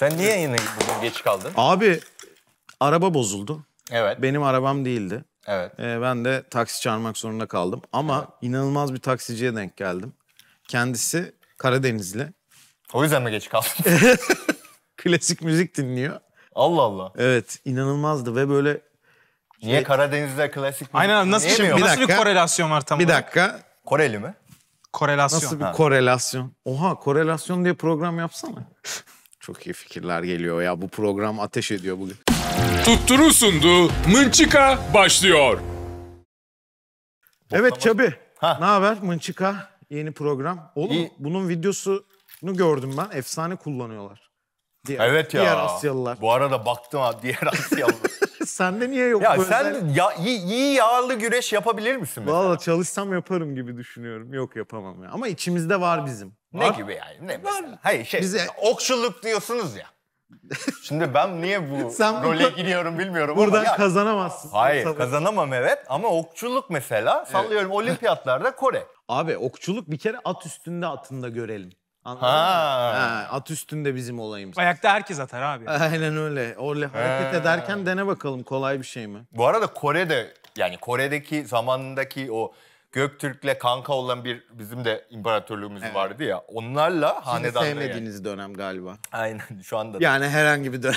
Sen niye yine bugün geç kaldın? Abi araba bozuldu. Evet. Benim arabam değildi. Evet. Ee, ben de taksi çağırmak zorunda kaldım. Ama evet. inanılmaz bir taksiciye denk geldim. Kendisi Karadenizli. O yüzden mi geç kaldın? Klasik müzik dinliyor. Allah Allah. Evet inanılmazdı ve böyle... Niye şey... Karadeniz'de klasik müzik? Aynen nasıl, şimdi, bir, nasıl bir korelasyon var tam Bir olarak? dakika. Koreli mi? Korelasyon. Nasıl bir ha. korelasyon? Oha korelasyon diye program yapsana. Çok iyi fikirler geliyor ya. Bu program ateş ediyor bugün. Tutturu sundu. Mınçika başlıyor. Evet Çabi. Ha. Ne haber Mınçika? Yeni program. Oğlum İyi. bunun videosunu gördüm ben. Efsane kullanıyorlar. Diğer, evet ya. Diğer Asyalılar. Bu arada baktım abi diğer Asyalılar. Sende niye yok? Ya sen ya, iyi, iyi yağlı güreş yapabilir misin mesela? Valla çalışsam yaparım gibi düşünüyorum. Yok yapamam ya. Ama içimizde var bizim. Ne var? gibi yani? Ne var. Hayır şey Bize... okçuluk diyorsunuz ya. Şimdi ben niye bu Sen role bu... giriyorum bilmiyorum Buradan ama. Buradan kazanamazsın. Hayır sana. kazanamam evet ama okçuluk mesela evet. sallıyorum olimpiyatlarda Kore. Abi okçuluk bir kere at üstünde atında görelim ha. ha. At üstünde bizim olayımız. Ayakta herkes atar abi. Aynen öyle. Öyle hareket He. ederken dene bakalım kolay bir şey mi? Bu arada Kore'de yani Kore'deki zamanındaki o Göktürk'le kanka olan bir bizim de imparatorluğumuz evet. vardı ya. Onlarla hanedanda Sizi sevmediğiniz yani. dönem galiba. Aynen şu anda da. Yani herhangi bir dönem.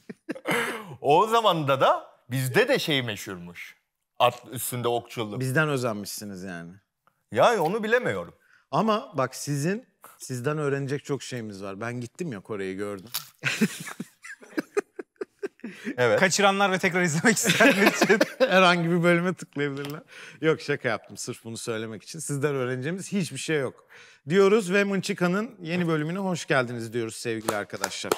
o zamanda da bizde de şey meşhurmuş. At üstünde okçuluk. Bizden özenmişsiniz yani. Yani onu bilemiyorum. Ama bak sizin Sizden öğrenecek çok şeyimiz var. Ben gittim ya Kore'yi gördüm. Evet. Kaçıranlar ve tekrar izlemek isteyenler için herhangi bir bölüme tıklayabilirler. Yok şaka yaptım sırf bunu söylemek için. Sizden öğreneceğimiz hiçbir şey yok. Diyoruz ve Mınçıka'nın yeni bölümüne hoş geldiniz diyoruz sevgili arkadaşlar.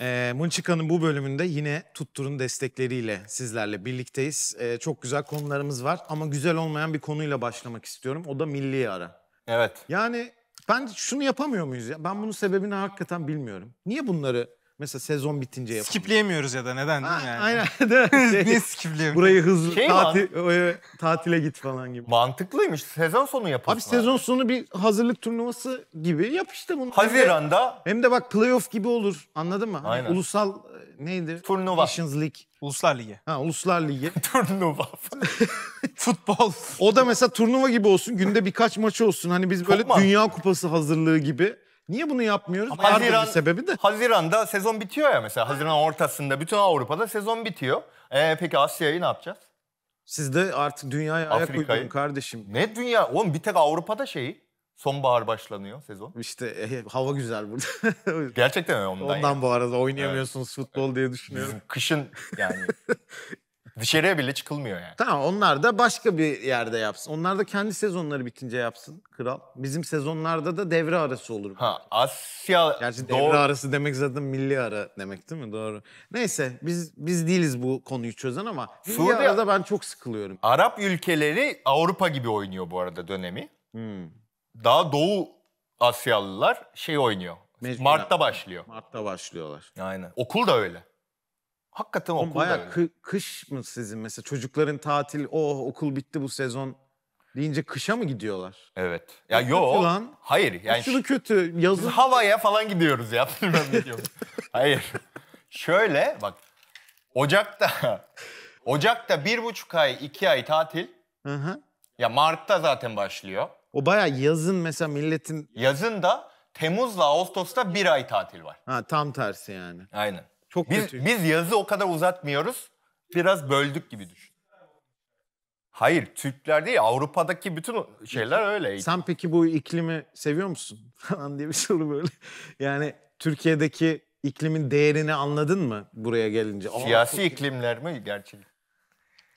Ee, Mınçıka'nın bu bölümünde yine Tuttur'un destekleriyle sizlerle birlikteyiz. Ee, çok güzel konularımız var ama güzel olmayan bir konuyla başlamak istiyorum. O da milli ara. Evet. Yani ben şunu yapamıyor muyuz ya? Ben bunun sebebini hakikaten bilmiyorum. Niye bunları Mesela sezon bitince yapalım. Skipleyemiyoruz ya da neden değil mi yani? Aynen değil mi? Şey, Niye skipleyemiyoruz? Burayı hızlı Şey tatil, e, tatile git falan gibi. Mantıklıymış. Sezon sonu yapalım. Abi sezon sonu bir hazırlık turnuvası gibi yap işte bunu. Haziran'da Hem de bak playoff gibi olur anladın mı? Hani aynen. ulusal e, neydi? Turnuva. Nations League. Uluslar Ligi. Ha Uluslar Ligi. turnuva. Futbol. O da mesela turnuva gibi olsun. Günde birkaç maçı olsun. Hani biz böyle mantıklı. Dünya Kupası hazırlığı gibi. Niye bunu yapmıyoruz? Ama Haziran, bir sebebi de. Haziran'da sezon bitiyor ya mesela. Haziran ortasında bütün Avrupa'da sezon bitiyor. Ee, peki Asya'yı ne yapacağız? Siz de artık dünyaya ayak uydurun kardeşim. Ne dünya? Oğlum bir tek Avrupa'da şeyi. Sonbahar başlanıyor sezon. İşte e, hava güzel burada. Gerçekten öyle ondan. Ondan yani. bu arada oynayamıyorsunuz evet. futbol diye düşünüyorum. kışın yani Dışarıya bile çıkılmıyor yani. Tamam onlar da başka bir yerde yapsın. Onlar da kendi sezonları bitince yapsın kral. Bizim sezonlarda da devre arası olur. Ha Asya... Gerçi Doğru. devre arası demek zaten milli ara demek değil mi? Doğru. Neyse biz biz değiliz bu konuyu çözen ama milli arada ben çok sıkılıyorum. Arap ülkeleri Avrupa gibi oynuyor bu arada dönemi. Hmm. Daha Doğu Asyalılar şey oynuyor. Mecburen. Mart'ta başlıyor. Mart'ta başlıyorlar. Aynen. Okul da öyle. Hakikaten okulda Bayağı öyle. kı- kış mı sizin mesela? Çocukların tatil, oh okul bitti bu sezon deyince kışa mı gidiyorlar? Evet. Ya yok yo. lan. Hayır. Yani Şunu ş- kötü, biz havaya falan gidiyoruz ya. Bilmem ne diyorum. Hayır. Şöyle bak. Ocak'ta Ocak'ta bir buçuk ay, iki ay tatil. Hı hı. Ya Mart'ta zaten başlıyor. O baya yazın mesela milletin Yazın da Temmuz'la Ağustos'ta bir ay tatil var. ha, tam tersi yani. Aynen. Çok biz, kötü. Biz yazı o kadar uzatmıyoruz. Biraz böldük gibi düşün. Hayır, Türkler değil, Avrupa'daki bütün şeyler öyle. Sen peki bu iklimi seviyor musun? Falan diye bir soru böyle. Yani Türkiye'deki iklimin değerini anladın mı buraya gelince? Aa, Siyasi çok... iklimler mi gerçi?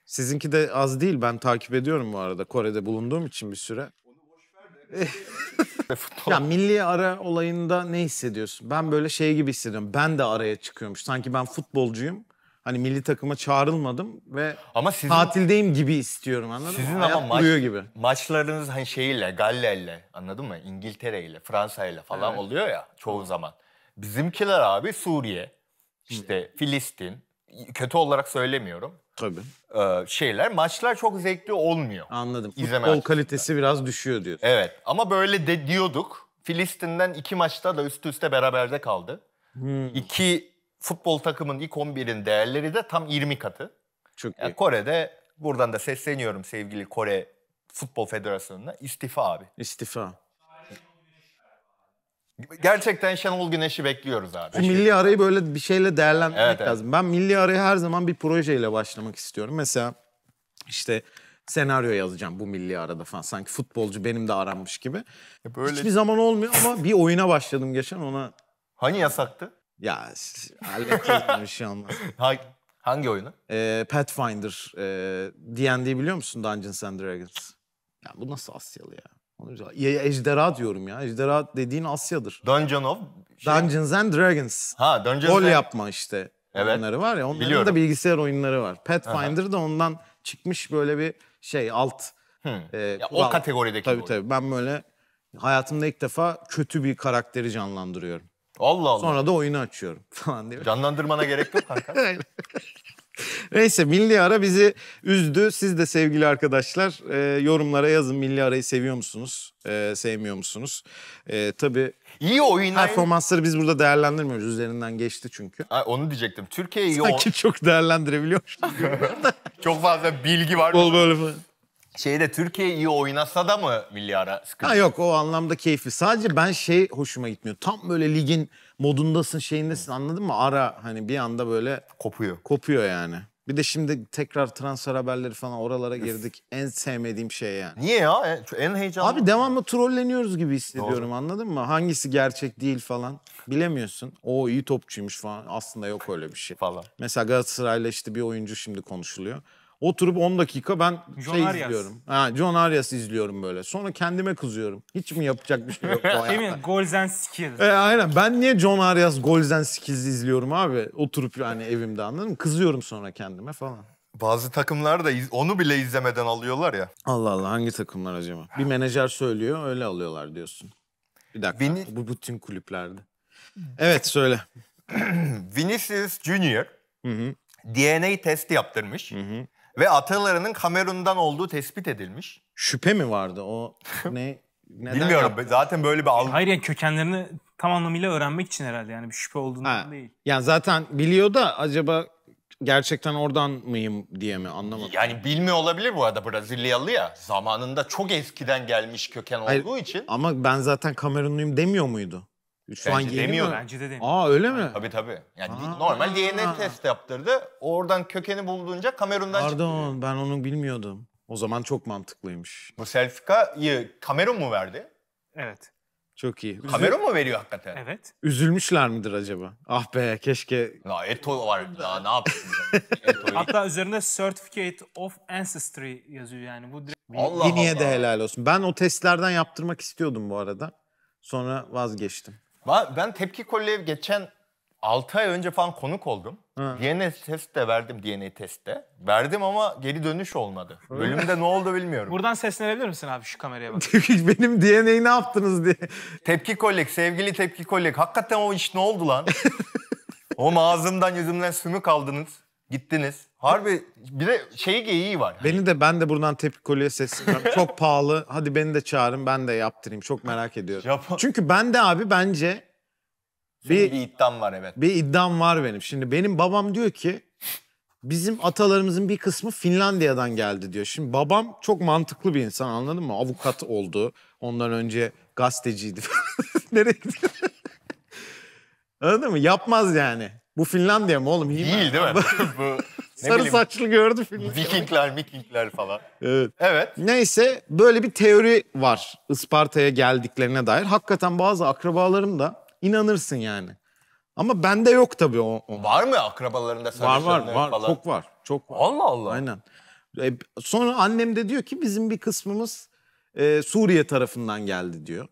Sizinki de az değil. Ben takip ediyorum bu arada. Kore'de bulunduğum için bir süre. ya milli ara olayında ne hissediyorsun? Ben böyle şey gibi hissediyorum. Ben de araya çıkıyormuş. Sanki ben futbolcuyum. Hani milli takıma çağrılmadım ve ama sizin, tatildeyim gibi istiyorum anladın sizin mı? Sizin ama maç, gibi. maçlarınız hani şeyle, Galler'le anladın mı? İngiltere'yle, Fransa'yla falan evet. oluyor ya çoğu zaman. Bizimkiler abi Suriye, işte Filistin, kötü olarak söylemiyorum. Tabii. e, şeyler. Maçlar çok zevkli olmuyor. Anladım. İzleme Futbol kalitesi biraz düşüyor diyor. Evet ama böyle de diyorduk. Filistin'den iki maçta da üst üste beraberde kaldı. Hmm. İki futbol takımın ilk 11'in değerleri de tam 20 katı. Çok Yani iyi. Kore'de buradan da sesleniyorum sevgili Kore Futbol Federasyonu'na istifa abi. İstifa. Gerçekten Şenol Güneş'i bekliyoruz abi. Şu milli arayı böyle bir şeyle değerlendirmek evet, evet. lazım. Ben milli arayı her zaman bir projeyle başlamak istiyorum. Mesela işte senaryo yazacağım bu milli arada falan. Sanki futbolcu benim de aranmış gibi. Ya e böyle... Hiçbir zaman olmuyor ama bir oyuna başladım geçen ona. Hani yasaktı? Ya halledeceğiz bir şey olmaz. Hangi oyunu? Ee, Pathfinder. Ee, D&D biliyor musun Dungeons and Dragons? Ya bu nasıl Asyalı ya? Ejderha diyorum ya. Ejderha dediğin Asya'dır. Dungeon of... Şey... Dungeons and Dragons. Ha Dungeons Rol and... yapma işte. Evet. Onları var ya onların Biliyorum. da bilgisayar oyunları var. Pathfinder Aha. da ondan çıkmış böyle bir şey alt. Hmm. E, ya, o alt. kategorideki. Tabii oyun. tabii ben böyle hayatımda ilk defa kötü bir karakteri canlandırıyorum. Allah Allah. Sonra da oyunu açıyorum falan diye. Canlandırmana gerek yok kanka. Neyse Milli Ara bizi üzdü. Siz de sevgili arkadaşlar e, yorumlara yazın Milli Ara'yı seviyor musunuz? E, sevmiyor musunuz? E, tabii İyi oynayan... Performansları biz burada değerlendirmiyoruz. Üzerinden geçti çünkü. Ha, onu diyecektim. Türkiye iyi Sanki çok değerlendirebiliyor çok fazla bilgi var. Bol böyle falan. Şeyde Türkiye iyi oynasa da mı milli ara sıkıntı? Ha yok o anlamda keyfi. Sadece ben şey hoşuma gitmiyor. Tam böyle ligin modundasın şeyindesin anladın mı? Ara hani bir anda böyle Kopuyor. kopuyor yani. Bir de şimdi tekrar transfer haberleri falan oralara girdik. en sevmediğim şey yani. Niye ya? En- heyecanlı. Abi devamlı trolleniyoruz gibi hissediyorum anladın mı? Hangisi gerçek değil falan. Bilemiyorsun. O iyi topçuymuş falan. Aslında yok öyle bir şey. Falan. Mesela Galatasaray'la işte bir oyuncu şimdi konuşuluyor. Oturup 10 dakika ben John şey Arias. izliyorum. Ha, John Arias izliyorum böyle. Sonra kendime kızıyorum. Hiç mi yapacak bir şey yok bu hayatta? Değil Golzen Goals and Skills. E, aynen. Ben niye John Arias Golzen and Skills izliyorum abi? Oturup yani evimde anladın mı? Kızıyorum sonra kendime falan. Bazı takımlar da onu bile izlemeden alıyorlar ya. Allah Allah hangi takımlar acaba? Bir menajer söylüyor öyle alıyorlar diyorsun. Bir dakika. Beni- Bu bütün kulüplerde. Evet söyle. Vinicius Junior Hı hı, DNA testi yaptırmış. hı hı. Ve atalarının Kamerun'dan olduğu tespit edilmiş. Şüphe mi vardı o ne? Neden Bilmiyorum yaptı? zaten böyle bir algı. Hayır yani kökenlerini tam anlamıyla öğrenmek için herhalde yani bir şüphe olduğunu değil. Yani zaten biliyor da acaba gerçekten oradan mıyım diye mi anlamadım. Yani bilmiyor olabilir bu arada Brezilyalı ya. Zamanında çok eskiden gelmiş köken Hayır, olduğu için. Ama ben zaten Kamerunluyum demiyor muydu? Şu an yeni demiyor. mi? Bence de demiyor. Aa öyle mi? Tabii tabii. Yani Aa. normal DNA test yaptırdı. Oradan kökeni bulduğunca Kamerun'dan çıktı. Pardon ben onu bilmiyordum. O zaman çok mantıklıymış. Bu Selfika'yı Kamerun mu verdi? Evet. Çok iyi. Kamerun mu veriyor hakikaten? Evet. Üzülmüşler midir acaba? Ah be keşke... La Eto var. La, ne yapsın? Hatta üzerinde Certificate of Ancestry yazıyor yani. Bu direkt... Allah Yeniye Allah. de helal olsun. Ben o testlerden yaptırmak istiyordum bu arada. Sonra vazgeçtim. Ben Tepki Kolyev geçen 6 ay önce falan konuk oldum. Hı. DNA testi de verdim DNA testte. Verdim ama geri dönüş olmadı. Öyle. Bölümde ne oldu bilmiyorum. Buradan seslenebilir misin abi şu kameraya bak. Benim DNA'yı ne yaptınız diye. Tepki kollek, sevgili tepki kollek. Hakikaten o iş ne oldu lan? o ağzımdan yüzümden sümük aldınız. Gittiniz. Harbi bir de şey geyiği var. Hani beni de ben de buradan Tepki Koli'ye sesleniyorum. Çok pahalı. Hadi beni de çağırın ben de yaptırayım. Çok merak ediyorum. Yap- Çünkü ben de abi bence bir, bir iddiam var evet. Bir iddiam var benim. Şimdi benim babam diyor ki bizim atalarımızın bir kısmı Finlandiya'dan geldi diyor. Şimdi babam çok mantıklı bir insan anladın mı? Avukat oldu. Ondan önce gazeteciydi. Nereye gidiyor? anladın mı? Yapmaz yani. Bu Finlandiya mı oğlum? İyi Değil mi? değil mi? Bu Sarı bileyim. saçlı gördü filmi. Vikingler, Vikingler falan. Evet. Evet. Neyse böyle bir teori var Isparta'ya geldiklerine dair. Hakikaten bazı akrabalarım da inanırsın yani. Ama bende yok tabii o. o. Var mı akrabalarında sarı Var var var falan? çok var. Çok var. Allah Allah. Aynen. E, sonra annem de diyor ki bizim bir kısmımız e, Suriye tarafından geldi diyor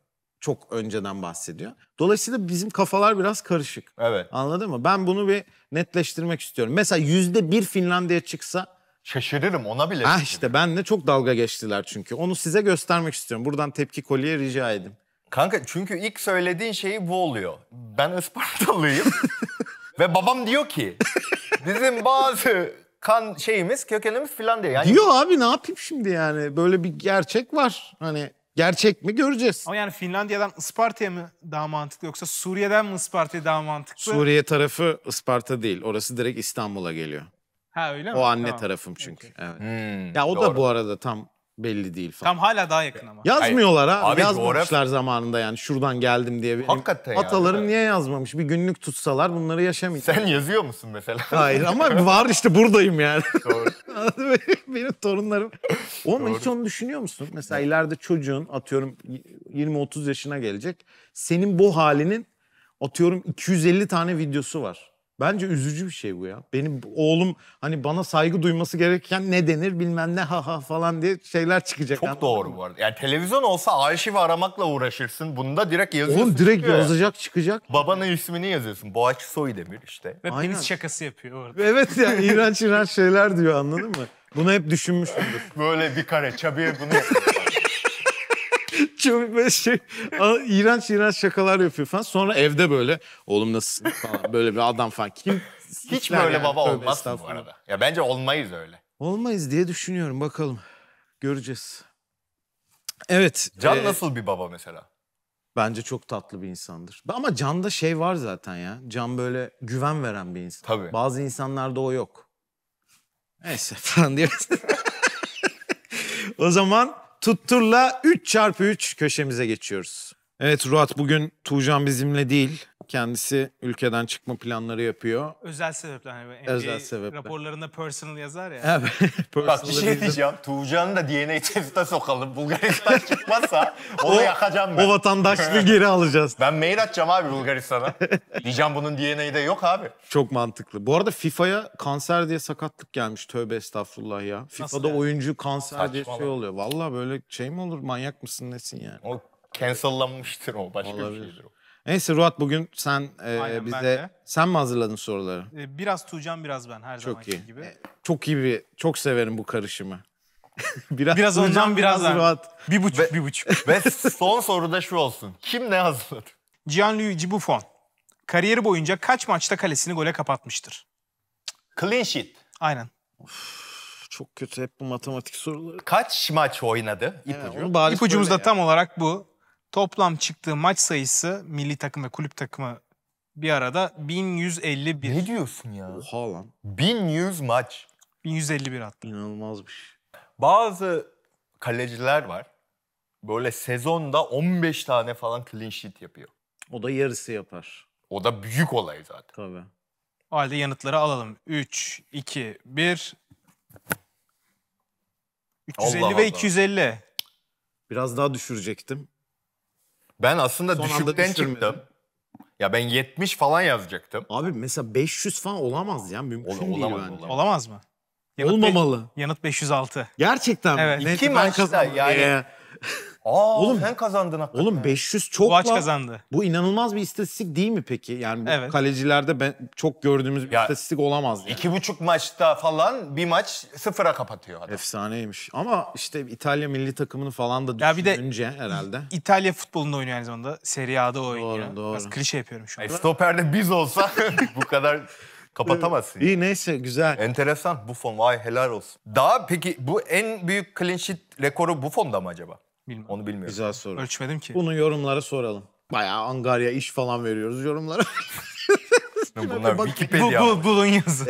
çok önceden bahsediyor. Dolayısıyla bizim kafalar biraz karışık. Evet. Anladın mı? Ben bunu bir netleştirmek istiyorum. Mesela yüzde bir Finlandiya çıksa Şaşırırım ona bile. Ah işte ben de çok dalga geçtiler çünkü. Onu size göstermek istiyorum. Buradan tepki kolye rica edin. Kanka çünkü ilk söylediğin şeyi bu oluyor. Ben Ispartalıyım ve babam diyor ki bizim bazı kan şeyimiz kökenimiz Finlandiya. Yani... Diyor abi ne yapayım şimdi yani böyle bir gerçek var. Hani Gerçek mi göreceğiz. Ama yani Finlandiya'dan Isparta'ya mı daha mantıklı yoksa Suriye'den mi Isparta'ya daha mantıklı? Suriye tarafı Isparta değil. Orası direkt İstanbul'a geliyor. Ha öyle mi? O anne tamam. tarafım çünkü. Okay. Evet. Hmm, ya o doğru. da bu arada tam belli değil falan. Tam hala daha yakın ama. Yazmıyorlar Hayır, ha. Abi, Yazmamışlar coğraf... zamanında yani şuradan geldim diye. Benim Hakikaten Atalarım yani. niye yazmamış? Bir günlük tutsalar bunları yaşamayacak. Sen yazıyor musun mesela? Hayır ama var işte buradayım yani. Doğru. benim torunlarım. Oğlum Doğru. hiç onu düşünüyor musun? Mesela ileride çocuğun atıyorum 20-30 yaşına gelecek. Senin bu halinin atıyorum 250 tane videosu var. Bence üzücü bir şey bu ya. Benim oğlum hani bana saygı duyması gereken ne denir bilmem ne ha ha falan diye şeyler çıkacak. Çok doğru mı? bu arada. Yani televizyon olsa arşiv aramakla uğraşırsın. Bunda direkt yazıyorsun. Oğlum direkt çıkıyor. yazacak çıkacak. Babanın ismini yazıyorsun. Boğaçı Soydemir işte. Ve Aynen. penis şakası yapıyor orada. Evet ya yani, iğrenç iğrenç şeyler diyor anladın mı? Bunu hep düşünmüşümdür. Böyle bir kare çabiye bunu yapıyor. Çok böyle şey iğrenç iğrenç şakalar yapıyor falan. Sonra evde böyle oğlum nasılsın? falan böyle bir adam falan. Kim? Hiç böyle yani. baba olmaz bu arada. Ya bence olmayız öyle. Olmayız diye düşünüyorum bakalım. Göreceğiz. Evet. Can e, nasıl bir baba mesela? bence çok tatlı bir insandır. Ama Can'da şey var zaten ya. Can böyle güven veren bir insan. Tabii. Bazı insanlarda o yok. Neyse falan diyoruz. o zaman Tuttur'la 3 çarpı 3 köşemize geçiyoruz. Evet Ruat bugün Tuğcan bizimle değil. Kendisi ülkeden çıkma planları yapıyor. Özel sebepler. Yani Özel sebepler. Raporlarında personal yazar ya. Evet. Bak bir şey bizim. diyeceğim. Tuğcan'ı da DNA testine sokalım. Bulgaristan çıkmazsa onu o, yakacağım ben. O vatandaşlığı geri alacağız. Ben mail atacağım abi Bulgaristan'a. diyeceğim bunun DNA'de yok abi. Çok mantıklı. Bu arada FIFA'ya kanser diye sakatlık gelmiş. Tövbe estağfurullah ya. FIFA'da yani? oyuncu kanser Saçmalı. diye şey oluyor. Valla böyle şey mi olur? Manyak mısın nesin yani? O Cancellanmıştır o. Başka Olabilir. bir şeydir o. Neyse Ruat bugün sen e, bize sen mi hazırladın soruları? E, biraz Tuğcan biraz ben her çok iyi. gibi. E, çok iyi bir çok severim bu karışımı. biraz, biraz Tuğcan, biraz, ben. Ruat. Bir buçuk Ve, bir buçuk. Ve son soruda şu olsun. Kim ne hazırladı? Gianluigi Buffon. Kariyeri boyunca kaç maçta kalesini gole kapatmıştır? Clean sheet. Aynen. Of, çok kötü hep bu matematik soruları. Kaç maç oynadı? İpucu. Evet, İpucumuz da tam olarak bu. Toplam çıktığı maç sayısı milli takım ve kulüp takımı bir arada 1151. Ne diyorsun ya? Oha lan. 1100 maç. 1151 attı. İnanılmazmış. Bazı kaleciler var. Böyle sezonda 15 tane falan clean sheet yapıyor. O da yarısı yapar. O da büyük olay zaten. Tabii. O halde yanıtları alalım. 3, 2, 1. 350 Allah ve Allah. 250. Biraz daha düşürecektim. Ben aslında Son düşükten anda çıktım. Ya ben 70 falan yazacaktım. Abi mesela 500 falan olamaz ya. Mümkün Ola- değil olamaz, bence. olamaz. Olamaz mı? Yanıt be- Olmamalı. yanıt 506. Gerçekten mi? Evet. İki ben maçta yani- ee, Aa, oğlum sen kazandın hakikaten. Oğlum 500 çok Kovaç kazandı. Bu inanılmaz bir istatistik değil mi peki? Yani bu evet. kalecilerde ben çok gördüğümüz bir ya, istatistik olamaz. Yani. İki buçuk maçta falan bir maç sıfıra kapatıyor adam. Efsaneymiş. Ama işte İtalya milli takımını falan da düşününce ya bir de, herhalde. İtalya futbolunda oynuyor aynı zamanda. Serie A'da oynuyor. Doğru, doğru. Biraz klişe yapıyorum şu an. stoperde biz olsa bu kadar kapatamazsın. İyi neyse güzel. Enteresan Buffon vay helal olsun. Daha peki bu en büyük clean sheet rekoru Buffon'da mı acaba? Bilmem. Onu bilmiyorum. Güzel soru. Ölçmedim ki. Bunu yorumlara soralım. Bayağı angarya iş falan veriyoruz yorumlara. Bunlar Bak, Wikipedia. Bu, bu, bulun yazın.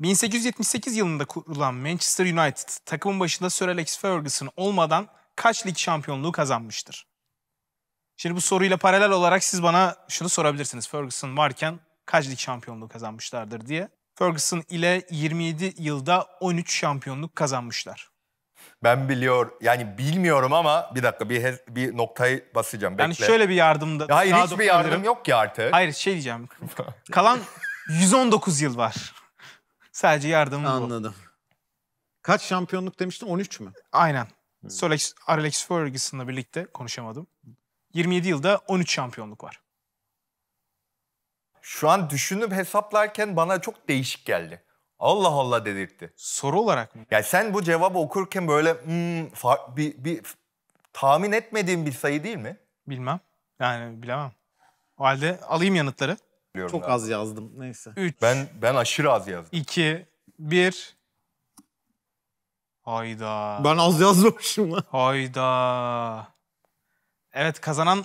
1878 yılında kurulan Manchester United takımın başında Sir Alex Ferguson olmadan kaç lig şampiyonluğu kazanmıştır? Şimdi bu soruyla paralel olarak siz bana şunu sorabilirsiniz. Ferguson varken kaç lig şampiyonluğu kazanmışlardır diye. Ferguson ile 27 yılda 13 şampiyonluk kazanmışlar. Ben biliyor yani bilmiyorum ama bir dakika bir bir noktayı basacağım. Bekle. Yani şöyle bir yardımda. Ya hayır hiçbir yardım yok ki artık. Hayır şey diyeceğim. Kalan 119 yıl var. Sadece yardımım Anladım. bu. Anladım. Kaç şampiyonluk demiştin? 13 mü? Aynen. Hmm. Sir Alex Ferguson'la birlikte konuşamadım. 27 yılda 13 şampiyonluk var. Şu an düşünüp hesaplarken bana çok değişik geldi. Allah Allah dedirtti. Soru olarak mı? Ya sen bu cevabı okurken böyle hmm, bir, bir tahmin etmediğin bir sayı değil mi? Bilmem. Yani bilemem. O halde alayım yanıtları. Biliyorum Çok abi. az yazdım. Neyse. 3. Ben ben aşırı az yazdım. İki bir. Hayda. Ben az yazmışım. lan. Hayda. Evet kazanan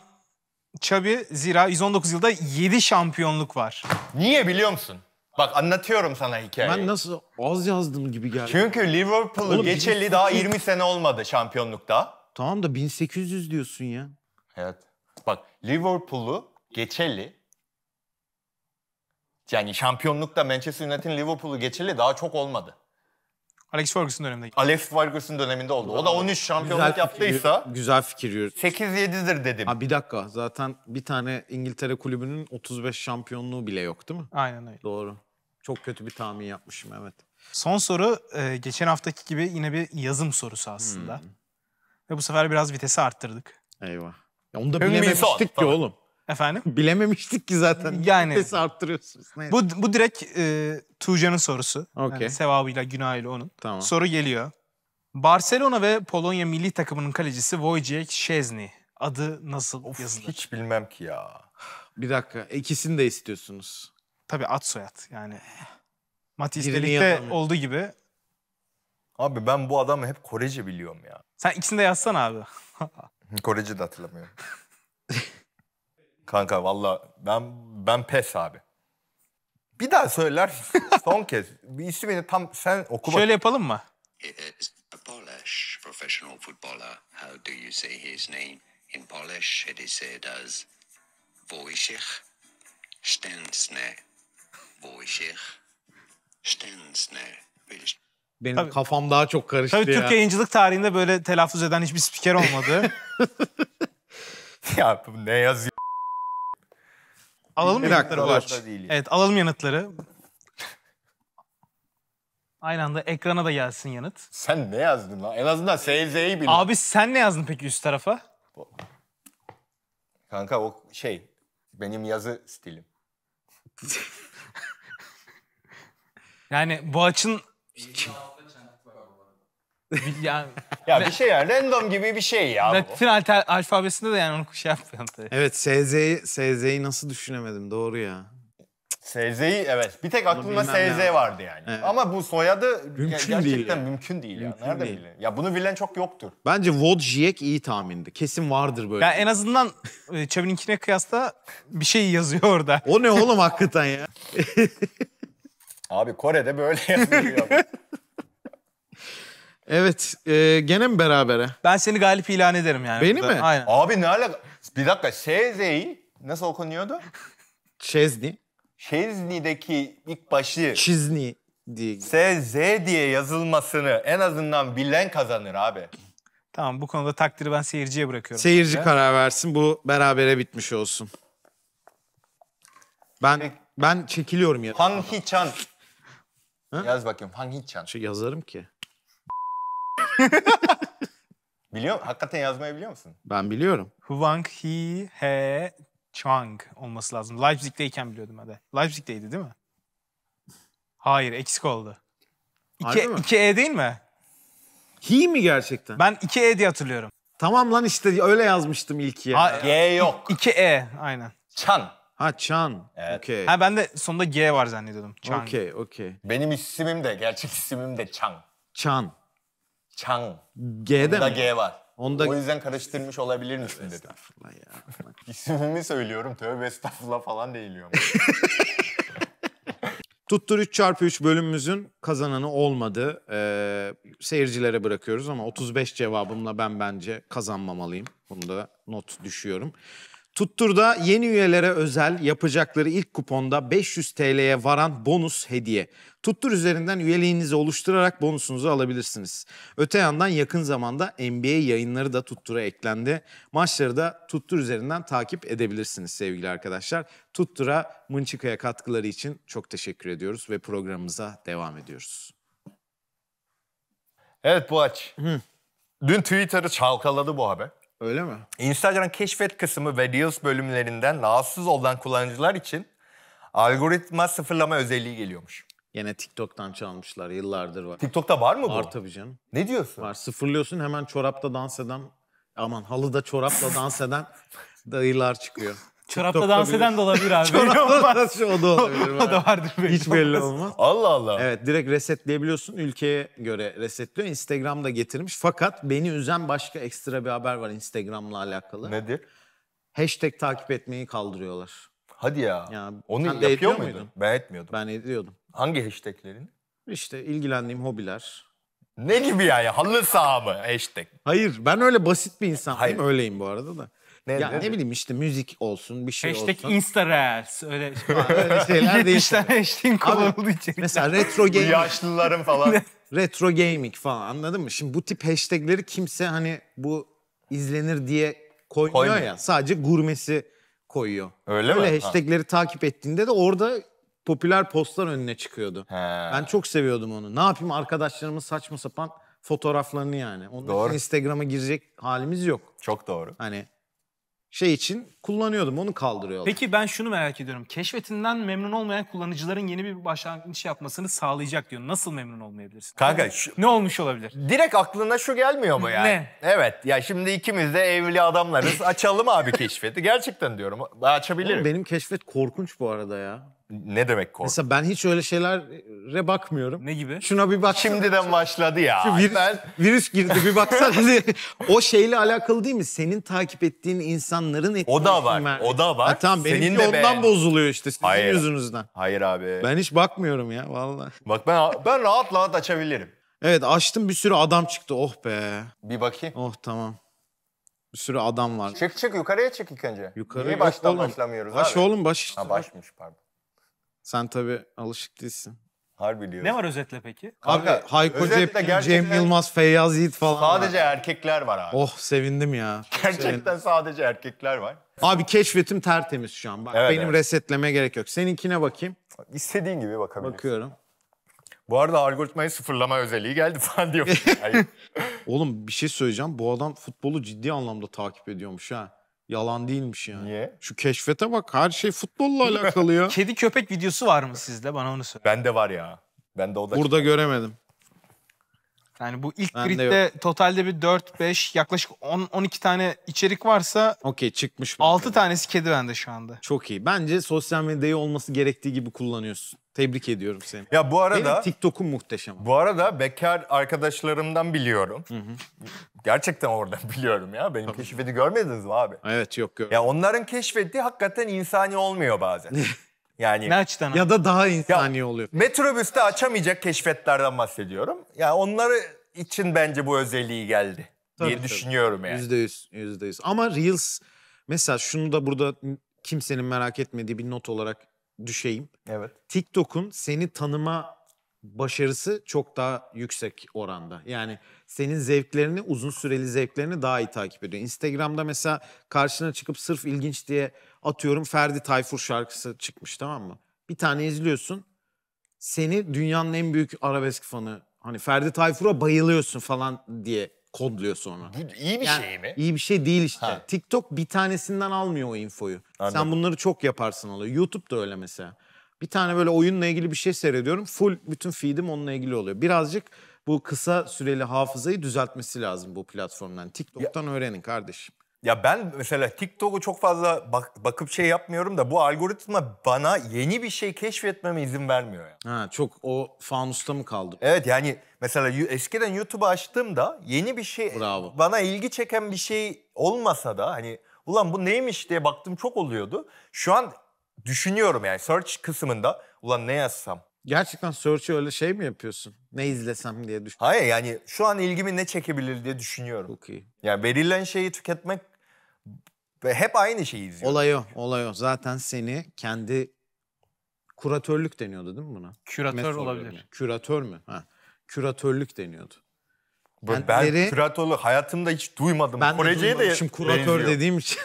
Çabi zira 119 yılda 7 şampiyonluk var. Niye biliyor musun? Bak anlatıyorum sana hikayeyi. Ben nasıl az yazdım gibi geldi. Çünkü Liverpool'u geçeli 1800... daha 20 sene olmadı şampiyonlukta. Tamam da 1800 diyorsun ya. Evet. Bak Liverpool'u geçeli yani şampiyonlukta Manchester United'in Liverpool'u geçeli daha çok olmadı. Alex Ferguson döneminde. Alex Ferguson döneminde oldu. O da 13 şampiyonluk güzel yaptıysa. Fikir, güzel fikir yürüt. 8-7'dir dedim. Ha bir dakika. Zaten bir tane İngiltere kulübünün 35 şampiyonluğu bile yok değil mi? Aynen öyle. Doğru. Çok kötü bir tahmin yapmışım evet. Son soru e, geçen haftaki gibi yine bir yazım sorusu aslında. Hmm. Ve bu sefer biraz vitesi arttırdık. Eyvah. Ya onu da Ömür bilememiştik ki oğlum. Efendim? Bilememiştik ki zaten. Yani. Vitesi arttırıyorsunuz. Neyse. Bu, bu direkt e, Tuğcan'ın sorusu. Okay. Yani sevabıyla günahıyla onun. Tamam. Soru geliyor. Barcelona ve Polonya milli takımının kalecisi Wojciech Szczesny. Adı nasıl of, yazılır? Hiç bilmem ki ya. Bir dakika. İkisini de istiyorsunuz. Tabii at soyad yani. Matistelikte olduğu gibi. Abi ben bu adamı hep Korece biliyorum ya. Sen ikisini de yazsan abi. Korece de hatırlamıyorum. Kanka valla ben ben pes abi. Bir daha söyler son kez. Bir ismini tam sen oku Şöyle yapalım mı? Polish professional footballer. How do you say his name? In Polish it is said as Wojciech Stensnek. Benim Tabii. kafam daha çok karıştı Tabii ya. Türk yayıncılık tarihinde böyle telaffuz eden hiçbir spiker olmadı. ya bu ne yazıyor? Alalım mı yanıtları dakika, Evet alalım yanıtları. Aynı anda ekrana da gelsin yanıt. Sen ne yazdın lan? En azından SZ'yi bil. Abi sen ne yazdın peki üst tarafa? Kanka o şey benim yazı stilim. Yani bu açın... ya bir şey ya random gibi bir şey ya Latin alter, alfabesinde de yani onu şey yapmayalım tabii. Evet SZ'yi SZ'yi nasıl düşünemedim doğru ya. SZ'yi evet bir tek aklımda SZ ya. vardı yani. Evet. Ama bu soyadı mümkün gerçekten değil ya. mümkün değil mümkün ya. Nerede bile? Ya bunu bilen çok yoktur. Bence Wojciech iyi tahmindi. Kesin vardır böyle. Ya en azından e, Çevin'inkine kıyasla bir şey yazıyor orada. O ne oğlum hakikaten ya. Abi Kore'de böyle yazılıyor. evet. E, gene mi berabere? Ben seni galip ilan ederim yani. Beni burada. mi? Aynen. Abi ne alaka? Bir dakika. Şeze'yi nasıl okunuyordu? Şezni. Şezni'deki ilk başı. Çizni diye. SZ diye yazılmasını en azından bilen kazanır abi. Tamam bu konuda takdiri ben seyirciye bırakıyorum. Seyirci size. karar versin. Bu berabere bitmiş olsun. Ben Peki. ben çekiliyorum ya. Han Hi Chan Ha? Yaz bakayım hangi çan? Şey yazarım ki. biliyor Hakikaten yazmayı biliyor musun? Ben biliyorum. Huang He He Chang olması lazım. Leipzig'teyken biliyordum hadi. Leipzig'teydi değil mi? Hayır eksik oldu. Harbi 2, e değil mi? Hi mi gerçekten? Ben 2E diye hatırlıyorum. Tamam lan işte öyle yazmıştım ilk ya. Ha, G yok. 2E aynen. Çan. Ha Chan. Evet. Okey. Ha ben de sonunda G var zannediyordum. Chan. Okey, okey. Benim isimim de, gerçek isimim de Chang. Chan. Chan. G'de Bunda mi? G var. Onda... O yüzden karıştırmış olabilir misin dedim. Estağfurullah ya. İsmimi söylüyorum. Tövbe estağfurullah falan değiliyorum. Tuttur 3 çarpı 3 bölümümüzün kazananı olmadı. Ee, seyircilere bırakıyoruz ama 35 cevabımla ben bence kazanmamalıyım. Bunu da not düşüyorum. Tuttur'da yeni üyelere özel yapacakları ilk kuponda 500 TL'ye varan bonus hediye. Tuttur üzerinden üyeliğinizi oluşturarak bonusunuzu alabilirsiniz. Öte yandan yakın zamanda NBA yayınları da Tuttur'a eklendi. Maçları da Tuttur üzerinden takip edebilirsiniz sevgili arkadaşlar. Tuttur'a Mınçıka'ya katkıları için çok teşekkür ediyoruz ve programımıza devam ediyoruz. Evet Boğaç. Dün Twitter'ı çalkaladı bu haber. Öyle mi? Instagram keşfet kısmı ve Reels bölümlerinden rahatsız olan kullanıcılar için algoritma sıfırlama özelliği geliyormuş. Yine TikTok'tan çalmışlar yıllardır var. TikTok'ta var mı bu? Var tabii canım. Ne diyorsun? Var sıfırlıyorsun hemen çorapta dans eden aman halıda çorapla dans eden dayılar çıkıyor. Çorapta dans eden de olabilir abi. Çorapta dans o da olabilir. o da vardır belki. Hiç belli olmaz. Allah Allah. Evet direkt resetleyebiliyorsun. Ülkeye göre resetliyor. Instagram'da getirmiş. Fakat beni üzen başka ekstra bir haber var Instagram'la alakalı. Nedir? Hashtag takip etmeyi kaldırıyorlar. Hadi ya. ya Onu yapıyor, yapıyor muydun? muydun? Ben etmiyordum. Ben ediyordum. Hangi hashtaglerini? İşte ilgilendiğim hobiler. Ne gibi yani? Halı saha mı hashtag? Hayır ben öyle basit bir insan Hayır. Öyleyim bu arada da. Ne, ya ne, bileyim işte müzik olsun bir şey Hashtag olsun. Hashtag Reels öyle, şey. öyle şeyler değil. işte hashtag kullanıldığı için. Mesela retro gaming. yaşlıların falan. retro gaming falan anladın mı? Şimdi bu tip hashtagleri kimse hani bu izlenir diye koymuyor, koymuyor. ya. Sadece gurmesi koyuyor. Öyle, öyle mi? hashtagleri ha. takip ettiğinde de orada popüler postlar önüne çıkıyordu. He. Ben çok seviyordum onu. Ne yapayım arkadaşlarımız saçma sapan fotoğraflarını yani. Onun doğru. Instagram'a girecek halimiz yok. Çok doğru. Hani şey için kullanıyordum. Onu kaldırıyorlar. Peki ben şunu merak ediyorum. Keşfetinden memnun olmayan kullanıcıların yeni bir başlangıç yapmasını sağlayacak diyor. Nasıl memnun olmayabilirsin? Kanka şu, ne olmuş olabilir? Direkt aklına şu gelmiyor mu yani? Ne? Evet. Ya şimdi ikimiz de evli adamlarız. Açalım abi keşfeti. Gerçekten diyorum. Açabilirim. Oğlum benim keşfet korkunç bu arada ya. Ne demek korku? Mesela ben hiç öyle şeylere bakmıyorum. Ne gibi? Şuna bir bak. Şimdiden şu, başladı ya. Şu virüs, ben... virüs girdi bir baksana. o şeyle alakalı değil mi? Senin takip ettiğin insanların etkisi. O da var. Ben. O da var. tamam benim de ondan be... bozuluyor işte sizin Hayır. yüzünüzden. Hayır abi. Ben hiç bakmıyorum ya vallahi. Bak ben ben rahat rahat açabilirim. Evet açtım bir sürü adam çıktı oh be. Bir bakayım. Oh tamam. Bir sürü adam var. Çık çık yukarıya çık ilk önce. Yukarıya Niye baştan oğlum. başlamıyoruz baş abi? Baş oğlum baş. Ha başmış pardon. Sen tabii alışık değilsin. Harbi diyorsun. Ne var özetle peki? Abi Hayko özetle Cepkin, gerçekten- Cem Yılmaz, Feyyaz Yiğit falan. var. Sadece erkekler var abi. Oh sevindim ya. Çok sevindim. Gerçekten sadece erkekler var. Abi keşfetim tertemiz şu an. Bak Evet, benim evet. resetleme gerek yok. Seninkine bakayım. İstediğin gibi bakabilirsin. Bakıyorum. Bu arada algoritmayı sıfırlama özelliği geldi falan diyor. Oğlum bir şey söyleyeceğim. Bu adam futbolu ciddi anlamda takip ediyormuş ha. Yalan değilmiş yani. Niye? Şu keşfete bak her şey futbolla alakalı ya. Kedi köpek videosu var mı sizde? Bana onu söyle. Bende var ya. Bende o da Burada göremedim. Yani bu ilk Bende gridde totalde bir 4-5 yaklaşık 10 12 tane içerik varsa Okey çıkmış. 6 bende. tanesi kedi bende şu anda. Çok iyi. Bence sosyal medyayı olması gerektiği gibi kullanıyorsun. Tebrik ediyorum seni. Ya bu arada... Benim TikTok'um muhteşem. Bu arada bekar arkadaşlarımdan biliyorum. Hı hı. Gerçekten oradan biliyorum ya. Benim Tabii. keşfeti görmediniz mi abi? Evet yok görmedim. Ya onların keşfetti hakikaten insani olmuyor bazen. Yani ne açtan? Ya da daha insani ya, oluyor. Metrobüste açamayacak keşfetlerden bahsediyorum. Ya yani onları için bence bu özelliği geldi tabii, diye tabii. düşünüyorum yani. Yüzde yüz, yüzde yüz. Ama Reels mesela şunu da burada kimsenin merak etmediği bir not olarak düşeyim. Evet. TikTok'un seni tanıma başarısı çok daha yüksek oranda. Yani senin zevklerini, uzun süreli zevklerini daha iyi takip ediyor. Instagram'da mesela karşına çıkıp sırf ilginç diye atıyorum Ferdi Tayfur şarkısı çıkmış tamam mı? Bir tane izliyorsun. Seni dünyanın en büyük arabesk fanı hani Ferdi Tayfur'a bayılıyorsun falan diye kodluyor sonra. Bu iyi bir yani, şey mi? İyi bir şey değil işte. Ha. TikTok bir tanesinden almıyor o infoyu. Anladım. Sen bunları çok yaparsın alıyor. YouTube da öyle mesela. Bir tane böyle oyunla ilgili bir şey seyrediyorum. Full bütün feed'im onunla ilgili oluyor. Birazcık bu kısa süreli hafızayı düzeltmesi lazım bu platformdan. TikTok'tan ya, öğrenin kardeşim. Ya ben mesela TikTok'u çok fazla bak, bakıp şey yapmıyorum da bu algoritma bana yeni bir şey keşfetmeme izin vermiyor. Yani. Ha, çok o fanusta mı kaldı? Evet yani mesela eskiden YouTube'u açtığımda yeni bir şey Bravo. bana ilgi çeken bir şey olmasa da hani ulan bu neymiş diye baktım çok oluyordu. Şu an düşünüyorum yani search kısmında ulan ne yazsam Gerçekten search'ı öyle şey mi yapıyorsun? Ne izlesem diye düşün. Hayır yani şu an ilgimi ne çekebilir diye düşünüyorum. Çok iyi. Yani belirlen şeyi tüketmek ve hep aynı şeyi izliyorum. Olay o, olay o. Zaten seni kendi kuratörlük deniyordu değil mi buna? Küratör Metod olabilir. Mi? Küratör mü? Ha. Küratörlük deniyordu. Kentleri... Ben Kentleri... küratörlük hayatımda hiç duymadım. Ben Korece'ye de, duymadım. de Şimdi kuratör benziyor. dediğim için.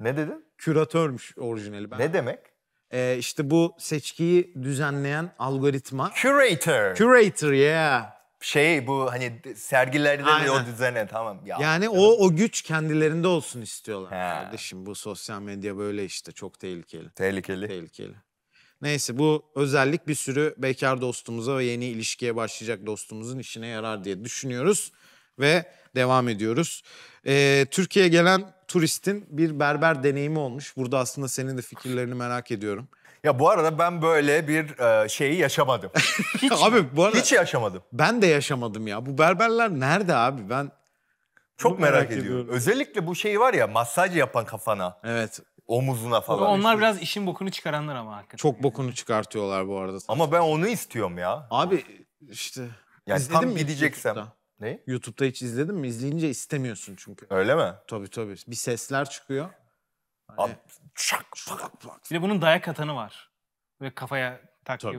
ne dedin? Küratörmüş orijinali. Ben ne demek? e, işte bu seçkiyi düzenleyen algoritma. Curator. Curator yeah. Şey bu hani sergilerde de o Aynen. düzene tamam. Ya, Yani o o güç kendilerinde olsun istiyorlar He. kardeşim. Bu sosyal medya böyle işte çok tehlikeli. Tehlikeli. Tehlikeli. Neyse bu özellik bir sürü bekar dostumuza ve yeni ilişkiye başlayacak dostumuzun işine yarar diye düşünüyoruz ve devam ediyoruz. Ee, Türkiye'ye gelen turistin bir berber deneyimi olmuş. Burada aslında senin de fikirlerini merak ediyorum. Ya bu arada ben böyle bir e, şeyi yaşamadım. Hiç, abi bu arada hiç yaşamadım. Ben de yaşamadım ya. Bu berberler nerede abi? Ben çok merak, merak ediyorum. ediyorum. Özellikle bu şey var ya masaj yapan kafana. Evet. Omuzuna falan. Onlar işte. biraz işin bokunu çıkaranlar ama hakikaten. Çok bokunu çıkartıyorlar bu arada. Ama ben onu istiyorum ya. Abi işte. Yani tam gideceksem. YouTube'da. Ne? YouTube'da hiç izledim mi? İzleyince istemiyorsun çünkü. Öyle mi? Tabii tabii. Bir sesler çıkıyor. Hani... At, çak, plak, plak. Bir de bunun dayak atanı var. Böyle kafaya tak tabii,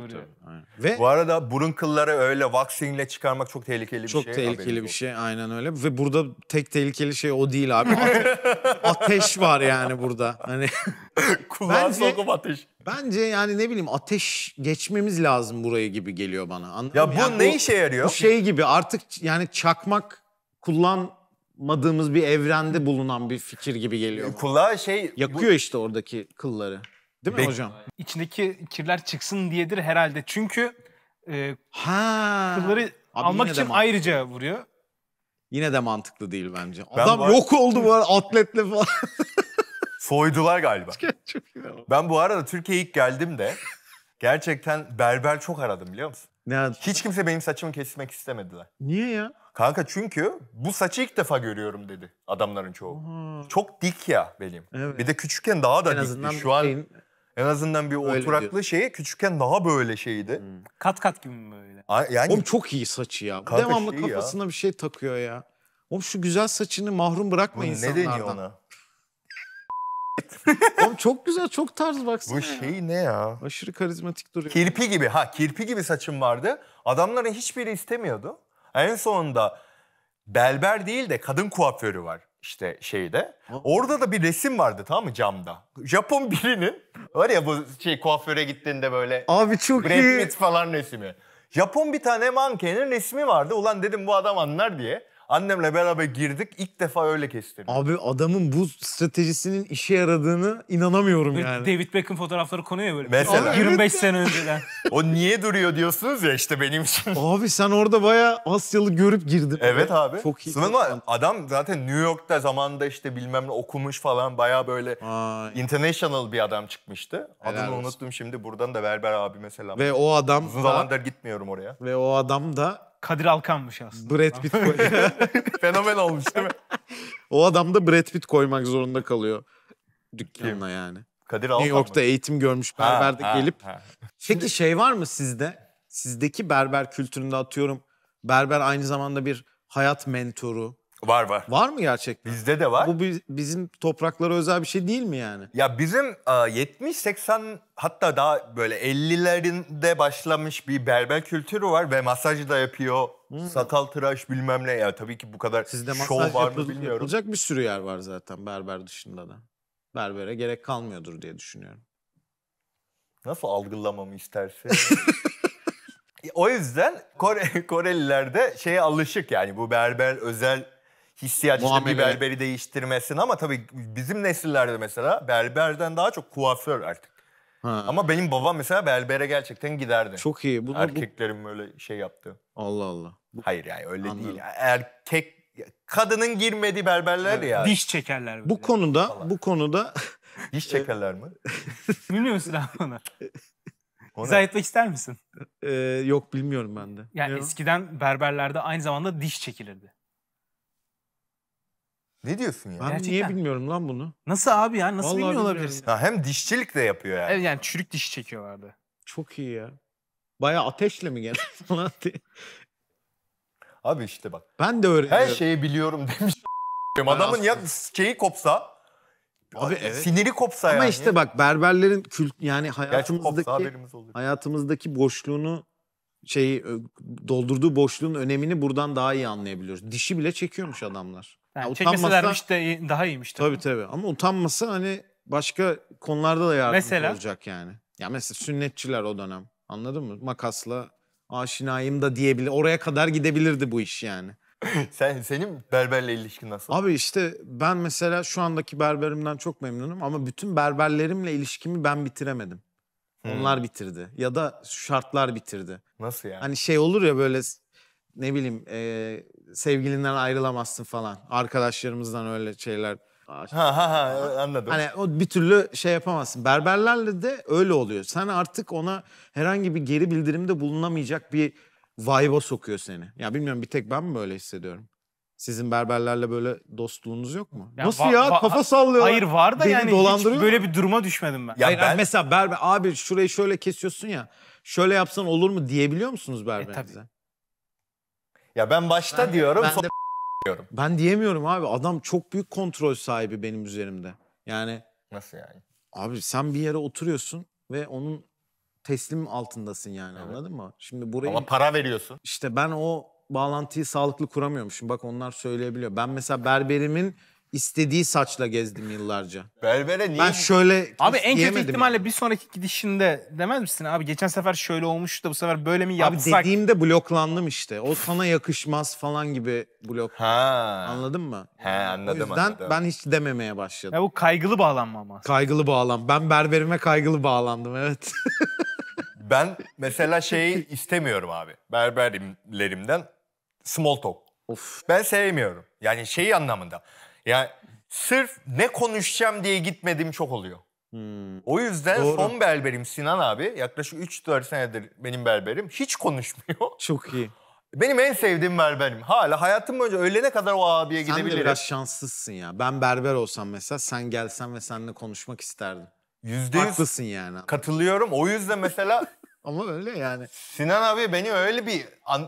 Ve bu arada burun kılları öyle waxingle çıkarmak çok tehlikeli bir çok şey. Çok tehlikeli bir şey aynen öyle. Ve burada tek tehlikeli şey o değil abi. Ate ateş var yani burada. Hani Kulağa bence, sokup ateş. Bence yani ne bileyim ateş geçmemiz lazım buraya gibi geliyor bana. Anladın ya bu yani ne bu, işe yarıyor? Bu şey gibi artık yani çakmak kullanmadığımız bir evrende bulunan bir fikir gibi geliyor. E, kulağa şey... Yakıyor bu... işte oradaki kılları. Değil mi Bek- hocam? İçindeki kirler çıksın diyedir herhalde. Çünkü e, ha, kılları Abi almak için mantıklı. ayrıca vuruyor. Yine de mantıklı değil bence. Ben Adam yok oldu bu arada atletle falan. Soydular galiba. Çok iyi Ben bu arada Türkiye'ye ilk geldim de gerçekten berber çok aradım biliyor musun? ne, Hiç kimse benim saçımı kesmek istemediler. niye ya? Kanka çünkü bu saçı ilk defa görüyorum dedi adamların çoğu. Çok dik ya benim. Evet. Bir de küçükken daha da En dikti. Şu an şeyin en azından bir Öyle oturaklı diyor. şeye küçükken daha böyle şeydi. Hmm. Kat kat gibi mi böyle? A- yani Oğlum çok iyi saçı ya. Kanka Devamlı şey kafasına ya. bir şey takıyor ya. Oğlum şu güzel saçını mahrum bırakma Bu insanlardan. Ne deniyor ona? Oğlum çok güzel, çok tarz baksana. Bu şey ya. ne ya? Aşırı karizmatik duruyor. Kirpi gibi. Ha kirpi gibi saçım vardı. Adamların hiçbiri istemiyordu. En sonunda belber değil de kadın kuaförü var işte şeyde. Orada da bir resim vardı tamam mı camda. Japon birinin var ya bu şey kuaföre gittiğinde böyle. Abi çok Brad iyi. Pitt falan resmi. Japon bir tane mankenin resmi vardı. Ulan dedim bu adam anlar diye. Annemle beraber girdik. İlk defa öyle kestirdim. Abi adamın bu stratejisinin işe yaradığını inanamıyorum yani. David Beckham fotoğrafları konuyor böyle. Mesela. 25 sene önceden. o niye duruyor diyorsunuz ya işte benim için. Abi sen orada baya Asyalı görüp girdin. Evet abi. Çok iyi. Sınırma, adam zaten New York'ta zamanında işte bilmem ne okumuş falan baya böyle Ay. international bir adam çıkmıştı. Helal Adını olsun. unuttum şimdi buradan da Berber abime selam. Ve o adam... Uzun zamandır gitmiyorum oraya. Ve o adam da Kadir Alkan'mış aslında. Brad Pitt koy. Fenomen olmuş değil mi? O adam da Brad Pitt koymak zorunda kalıyor dükkanına yani. Kadir Alkan New York'ta mı? eğitim görmüş berber de gelip. Ha, ha. Peki şey var mı sizde? Sizdeki berber kültüründe atıyorum. Berber aynı zamanda bir hayat mentoru, Var var. Var mı gerçekten? Bizde de var. Bu bi- bizim topraklara özel bir şey değil mi yani? Ya bizim 70-80 hatta daha böyle 50'lerinde başlamış bir berber kültürü var ve masaj da yapıyor. Hmm. Sakal tıraş bilmem ne. Ya tabii ki bu kadar Sizde şov var yapıl- mı bilmiyorum. Yapılacak bir sürü yer var zaten berber dışında da. Berbere gerek kalmıyordur diye düşünüyorum. Nasıl algılamamı istersin? O yüzden Kore, Koreliler de şeye alışık yani bu berber özel hissiyat işte bir berberi değiştirmesin ama tabii bizim nesillerde mesela berberden daha çok kuaför artık. Ha. Ama benim babam mesela berbere gerçekten giderdi. Çok iyi. Bu, Erkeklerin bu... böyle şey yaptı. Allah Allah. Bu... Hayır yani öyle Anladım. değil. Erkek kadının girmediği berberler evet. ya. Diş çekerler. Bu konuda falan. bu konuda diş çekerler mi? Bilmiyor musun abi bana? Onu... İzah etmek ister misin? Ee, yok bilmiyorum ben de. Yani Bilmiyorum. eskiden berberlerde aynı zamanda diş çekilirdi. Ne diyorsun ya? Ben niye bilmiyorum lan bunu? Nasıl abi ya? Nasıl Vallahi bilmiyor bilmiyorum olabilirsin? Ha, hem dişçilik de yapıyor yani. Evet yani çürük dişi çekiyorlardı. Çok iyi ya. Baya ateşle mi geldi falan diye. Abi işte bak. Ben de Her şeyi biliyorum demiş. Adamın ya şeyi kopsa, Abi evet. siniri kopsa Ama yani. işte bak berberlerin kült yani Gerçi kopsa hayatımızdaki boşluğunu şey doldurduğu boşluğun önemini buradan daha iyi anlayabiliyoruz. Dişi bile çekiyormuş adamlar. Yani ya çekmeselermiş de daha iyiymiş. Tabii tabii ama utanmasa hani başka konularda da yardımcı mesela, olacak yani. Ya mesela sünnetçiler o dönem anladın mı? Makasla aşinayım da diyebilir. Oraya kadar gidebilirdi bu iş yani. Sen senin berberle ilişkin nasıl? Abi işte ben mesela şu andaki berberimden çok memnunum ama bütün berberlerimle ilişkimi ben bitiremedim. Hmm. Onlar bitirdi ya da şartlar bitirdi. Nasıl yani? Hani şey olur ya böyle ne bileyim e, sevgilinden ayrılamazsın falan. Arkadaşlarımızdan öyle şeyler. Ha ha ha anladım. Hani o bir türlü şey yapamazsın. Berberlerle de öyle oluyor. Sen artık ona herhangi bir geri bildirimde bulunamayacak bir vibe'a sokuyor seni. Ya bilmiyorum bir tek ben mi böyle hissediyorum? Sizin berberlerle böyle dostluğunuz yok mu? Ya Nasıl ya? Kafa sallıyor. Hayır var da Beni yani hiç dolandırıyor. böyle bir duruma düşmedim ben. Ya Hayır ben... mesela berber abi şurayı şöyle kesiyorsun ya. Şöyle yapsan olur mu diyebiliyor musunuz berbere? tabii. Ya ben başta ben, diyorum ben sonra de, diyorum. Ben diyemiyorum abi adam çok büyük kontrol sahibi benim üzerimde. Yani. Nasıl yani? Abi sen bir yere oturuyorsun ve onun teslim altındasın yani evet. anladın mı? Şimdi burayı... Ama para veriyorsun. İşte ben o bağlantıyı sağlıklı kuramıyormuşum. Bak onlar söyleyebiliyor. Ben mesela berberimin istediği saçla gezdim yıllarca. Berbere niye? Ben şöyle Abi en kötü ihtimalle yani. bir sonraki gidişinde demez misin abi geçen sefer şöyle olmuştu bu sefer böyle mi yapsak? Abi dediğimde bloklandım işte. O sana yakışmaz falan gibi blok. Ha. Anladın mı? He anladım O yüzden anladım. ben hiç dememeye başladım. Ya bu kaygılı bağlanma ama. Kaygılı bağlan. Ben berberime kaygılı bağlandım evet. ben mesela şeyi istemiyorum abi. Berberlerimden small talk. Of. Ben sevmiyorum. Yani şey anlamında. Yani sırf ne konuşacağım diye gitmediğim çok oluyor. Hmm. O yüzden Doğru. son berberim Sinan abi yaklaşık 3-4 senedir benim berberim hiç konuşmuyor. Çok iyi. Benim en sevdiğim berberim. Hala hayatım boyunca ölene kadar o abiye gidebilirim. Sen de biraz şanslısın ya. Ben berber olsam mesela sen gelsen ve seninle konuşmak isterdim. Yüzde yüz. Haklısın yani. Katılıyorum. O yüzden mesela... Ama öyle yani. Sinan abi beni öyle bir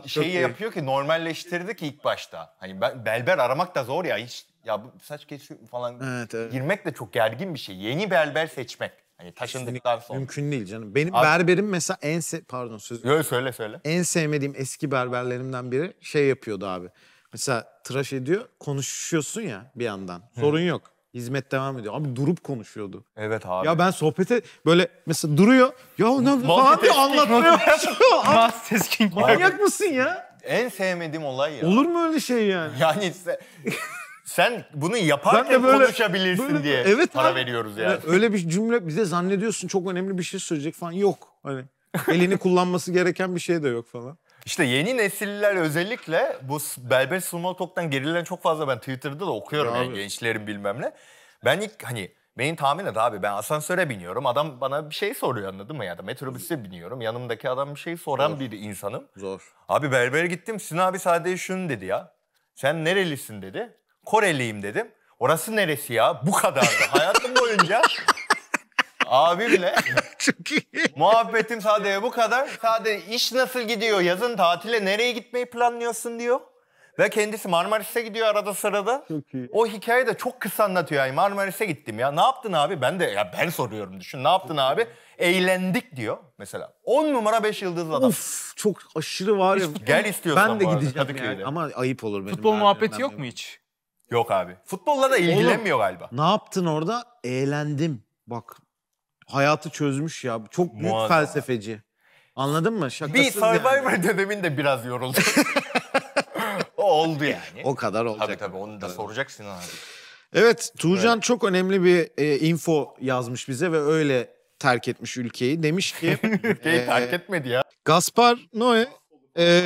şey yapıyor ki normalleştirdi ki ilk başta. Hani ben, berber aramak da zor ya. Hiç ya bu saç kesiyor falan evet, evet. girmek de çok gergin bir şey. Yeni berber seçmek. Hani taşındıktan sonra. Mümkün değil canım. Benim Abi, berberim mesela en se pardon söz. Yok söyle söyle. En sevmediğim eski berberlerimden biri şey yapıyordu abi. Mesela tıraş ediyor, konuşuyorsun ya bir yandan. Sorun Hı. yok. Hizmet devam ediyor. Abi durup konuşuyordu. Evet abi. Ya ben sohbete böyle mesela duruyor. Ya ne abi anlatmıyor. Multitasking. Manyak mısın ya? En sevmediğim olay ya. Olur mu öyle şey yani? Yani işte. Sen bunu yaparken ben böyle, konuşabilirsin böyle, diye evet, para abi. veriyoruz yani. Öyle bir cümle bize zannediyorsun çok önemli bir şey söyleyecek falan yok. Hani elini kullanması gereken bir şey de yok falan. İşte yeni nesiller özellikle bu Belber small talk'tan gerilen çok fazla ben Twitter'da da okuyorum ya yani gençlerin bilmem ne. Ben ilk hani benim tahmin et abi ben asansöre biniyorum adam bana bir şey soruyor anladın mı ya da metrobüse biniyorum yanımdaki adam bir şey soran Zor. bir insanım. Zor. Abi berbere gittim Sinan abi sadece şunu dedi ya sen nerelisin dedi. Koreliyim dedim. Orası neresi ya? Bu kadardı. Hayatım boyunca abimle Çok iyi. muhabbetim sadece bu kadar. Sadece iş nasıl gidiyor? Yazın tatile nereye gitmeyi planlıyorsun diyor. Ve kendisi Marmaris'e gidiyor arada sırada. Çok iyi. O hikayeyi de çok kısa anlatıyor. Yani Marmaris'e gittim ya. Ne yaptın abi? Ben de ya ben soruyorum düşün. Ne yaptın abi? Eğlendik diyor mesela. 10 numara 5 yıldızlı adam. Uf çok aşırı var ya. Gel istiyorsan Ben de bu arada gideceğim yani. ama ayıp olur benim. Futbol muhabbeti yok mu hiç? Yok abi. Futbolla da ilgilenmiyor Oğlum, galiba. Ne yaptın orada? Eğlendim. Bak hayatı çözmüş ya. Çok büyük Muazzam. felsefeci. Anladın mı? Şakasız bir Survivor yani. de biraz yoruldu. o oldu yani. O kadar olacak. Tabii tabii onu da tabii. soracaksın abi. Evet Tuğcan evet. çok önemli bir e, info yazmış bize ve öyle terk etmiş ülkeyi. Demiş ki... ülkeyi e, terk etmedi ya. Gaspar Noe e,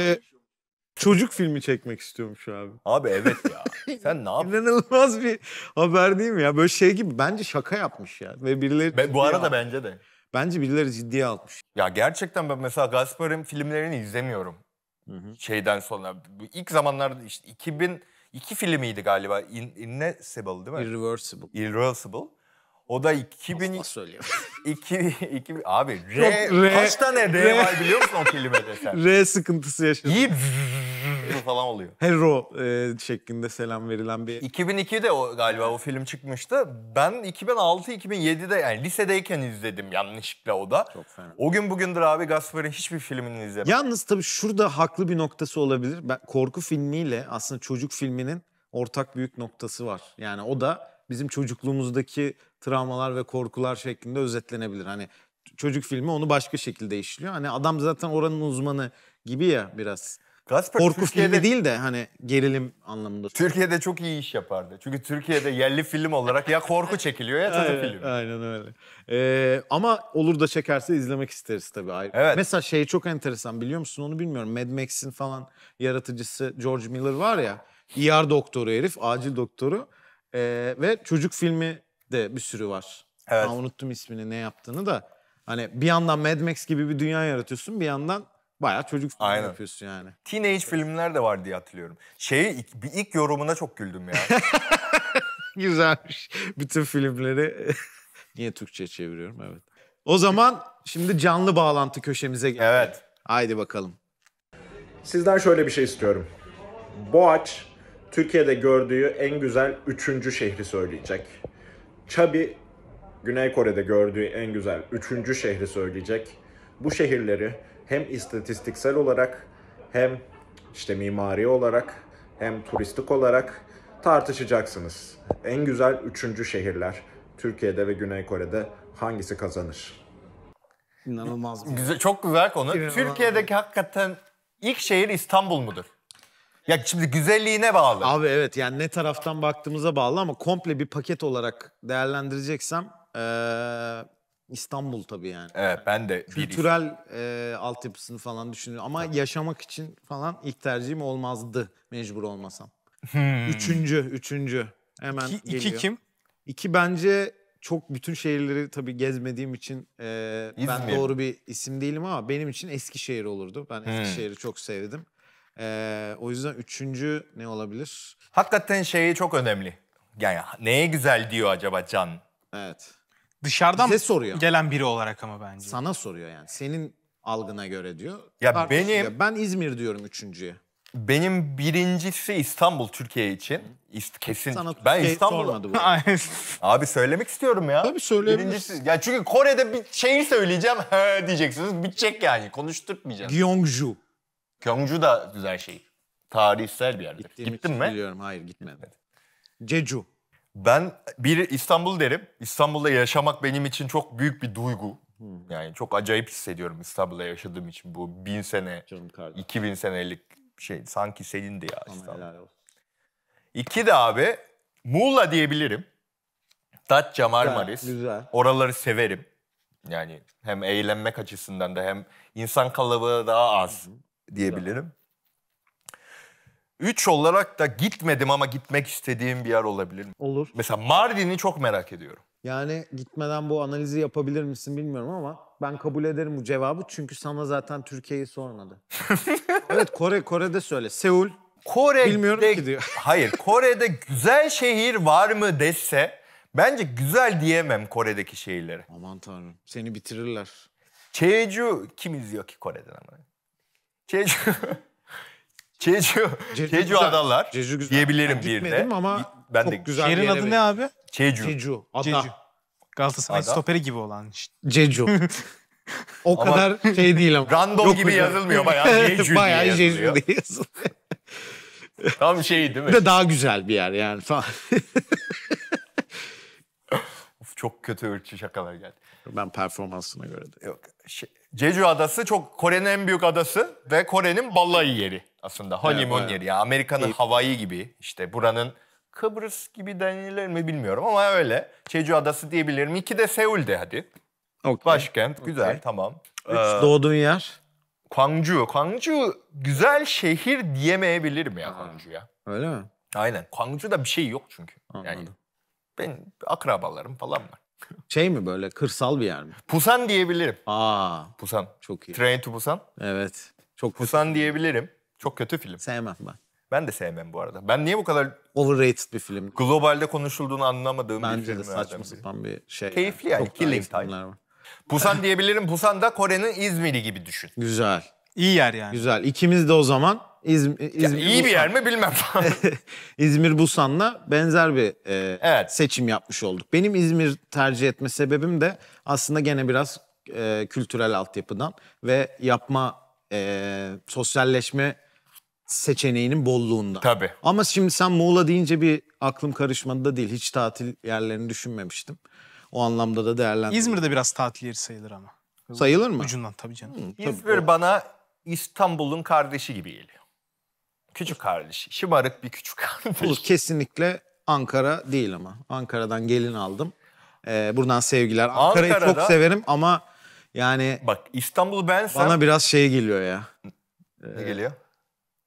çocuk filmi çekmek istiyormuş abi. Abi evet ya. Sen ne yaptın? İnanılmaz bir haber değil mi ya? Böyle şey gibi bence şaka yapmış ya. Ve birileri... Be, bu arada almış. bence de. Bence birileri ciddiye almış. Ya gerçekten ben mesela Gaspar'ın filmlerini izlemiyorum. Hı hı. Şeyden sonra. ilk zamanlarda işte 2000... İki filmiydi galiba. In, Invincible değil mi? Irreversible. Irreversible. O da 2000 söylüyor. 2 2 abi R, Yok, R kaç tane R, R var biliyor musun o kelimede sen? R sıkıntısı yaşadı. Yiğit falan oluyor. Hero e, şeklinde selam verilen bir. 2002'de o galiba o film çıkmıştı. Ben 2006-2007'de yani lisedeyken izledim yanlışlıkla o da. Çok fena. O gün bugündür abi Gaspar'ın hiçbir filmini izlemedim. Yalnız tabii şurada haklı bir noktası olabilir. Ben korku filmiyle aslında çocuk filminin ortak büyük noktası var. Yani o da bizim çocukluğumuzdaki travmalar ve korkular şeklinde özetlenebilir. Hani çocuk filmi onu başka şekilde işliyor. Hani adam zaten oranın uzmanı gibi ya biraz. Gasper, Korku Türkiye'de, filmi değil de hani gerilim anlamında. Türkiye'de çok iyi iş yapardı. Çünkü Türkiye'de yerli film olarak ya korku çekiliyor ya tadı film. Aynen öyle. Ee, ama olur da çekerse izlemek isteriz tabii Evet. Mesela şey çok enteresan biliyor musun onu bilmiyorum. Mad Max'in falan yaratıcısı George Miller var ya. ER doktoru herif, acil doktoru. E, ve çocuk filmi de bir sürü var. Evet. Ha, unuttum ismini ne yaptığını da. Hani bir yandan Mad Max gibi bir dünya yaratıyorsun bir yandan bayağı çocuk filmi Aynen. yapıyorsun yani. Teenage filmler de var diye hatırlıyorum. Şey ilk, bir ilk yorumuna çok güldüm ya. Güzelmiş. Bütün filmleri niye Türkçe çeviriyorum evet. O zaman şimdi canlı bağlantı köşemize geldik. Evet. Haydi bakalım. Sizden şöyle bir şey istiyorum. Boğaç Türkiye'de gördüğü en güzel üçüncü şehri söyleyecek. Chabi Güney Kore'de gördüğü en güzel üçüncü şehri söyleyecek. Bu şehirleri hem istatistiksel olarak hem işte mimari olarak hem turistik olarak tartışacaksınız. En güzel üçüncü şehirler Türkiye'de ve Güney Kore'de hangisi kazanır? İnanılmaz. Güzel, çok güzel konu. İnanılmaz. Türkiye'deki hakikaten ilk şehir İstanbul mudur? Ya şimdi güzelliğine bağlı. Abi evet yani ne taraftan baktığımıza bağlı ama komple bir paket olarak değerlendireceksem ee, İstanbul tabii yani. Evet ben de. Kültürel e, altyapısını falan düşünüyorum ama tabii. yaşamak için falan ilk tercihim olmazdı mecbur olmasam. Hmm. Üçüncü, üçüncü. Hemen iki, geliyor. İki kim? İki bence çok bütün şehirleri tabii gezmediğim için e, ben doğru bir isim değilim ama benim için Eskişehir olurdu. Ben hmm. Eskişehir'i hmm. çok sevdim. Ee, o yüzden üçüncü ne olabilir? Hakikaten şeyi çok önemli. Yani neye güzel diyor acaba Can? Evet. Dışarıdan Bize soruyor. gelen biri olarak ama bence. Sana soruyor yani. Senin algına göre diyor. Ya Tartışıyor. benim ben İzmir diyorum üçüncüye. benim birincisi İstanbul Türkiye için. İst- kesin. Sana ben Türkiye şey İstanbul'u sormadı Abi söylemek istiyorum ya. Tabii söyleyebilirsin. Birincisi. Ya çünkü Kore'de bir şeyi söyleyeceğim. "He" diyeceksiniz. Bitecek yani. Konuşturtmayacağım. Gyeongju. Kyongju da güzel şey, Tarihsel bir yerdir. Gittiğim Gittin mi? Biliyorum hayır gitmedim. Evet. Jeju. Ben bir İstanbul derim. İstanbul'da yaşamak benim için çok büyük bir duygu. Hmm. Yani çok acayip hissediyorum İstanbul'da yaşadığım için. Bu bin sene, iki bin senelik şey. Sanki senin de ya İstanbul. İki de abi Muğla diyebilirim. Datça, Marmaris. Güzel, güzel. Oraları severim. Yani hem eğlenmek açısından da hem insan kalabalığı daha az. Hı diyebilirim. Üç olarak da gitmedim ama gitmek istediğim bir yer olabilir mi? Olur. Mesela Mardin'i çok merak ediyorum. Yani gitmeden bu analizi yapabilir misin bilmiyorum ama ben kabul ederim bu cevabı. Çünkü sana zaten Türkiye'yi sormadı. evet Kore, Kore'de söyle. Seul. Kore'de, bilmiyorum ki diyor. hayır Kore'de güzel şehir var mı dese bence güzel diyemem Kore'deki şehirlere. Aman tanrım seni bitirirler. Jeju kim izliyor ki Kore'den ama? Jeju. Jeju. Jeju adalar. Jeju güzel. Diyebilirim bir de. ama ben çok de güzel Şehrin adı ne abi? Jeju. Jeju. Ada. Jeju. Galatasaray stoperi gibi olan işte. Jeju. o ama kadar şey değil ama. Random gibi yazılmıyor bayağı Jeju bayağı diye yazılıyor. diye yazılıyor. Tam şey değil mi? Bir de daha güzel bir yer yani falan. of, çok kötü ölçü şakalar geldi. Ben performansına göre de. Yok şey, Jeju Adası çok Kore'nin en büyük adası ve Kore'nin balayı yeri aslında. Honeymoon evet, yeri. Yani Amerika'nın Hawaii gibi işte buranın Kıbrıs gibi denilir mi bilmiyorum ama öyle. Jeju Adası diyebilirim. İki de Seul'de hadi. Okay. Başkent güzel okay. tamam. Üç ee, doğduğun yer? Kwangju. Kwangju güzel şehir diyemeyebilirim ya Kwangju'ya. Öyle mi? Aynen. Kwangju'da bir şey yok çünkü. Anladım. Yani ben akrabalarım falan var. Şey mi böyle kırsal bir yer mi? Pusan diyebilirim. Aa Pusan. Çok iyi. Train to Busan. Evet. Çok kötü. Pusan diyebilirim. Çok kötü film. Sevmem ben. Ben de sevmem bu arada. Ben niye bu kadar Overrated bir film. globalde konuşulduğunu anlamadığım bir Bence de saçma sapan bir şey. Keyifli yani, Çok daha Killing iyi Time. filmler diyebilirim. Pusan da Kore'nin İzmir'i gibi düşün. Güzel. İyi yer yani. Güzel. İkimiz de o zaman İzmir, İzmir iyi bir yer mi bilmem. İzmir Busan'la benzer bir e, evet. seçim yapmış olduk. Benim İzmir tercih etme sebebim de aslında gene biraz e, kültürel altyapıdan ve yapma e, sosyalleşme seçeneğinin bolluğunda. Tabii. Ama şimdi sen Muğla deyince bir aklım karışmadı da değil. Hiç tatil yerlerini düşünmemiştim. O anlamda da değerlendirdim. İzmir'de biraz tatil yeri sayılır ama. Sayılır mı? Ucundan tabii canım. Hı, tabii. İzmir bana İstanbul'un kardeşi gibi geliyor. Küçük kardeş. Şımarık bir küçük kardeş. Olur kesinlikle Ankara değil ama. Ankara'dan gelin aldım. Ee, buradan sevgiler. Ankara'yı Ankara'da- çok severim ama yani Bak İstanbul bensem bana biraz şey geliyor ya. ne geliyor?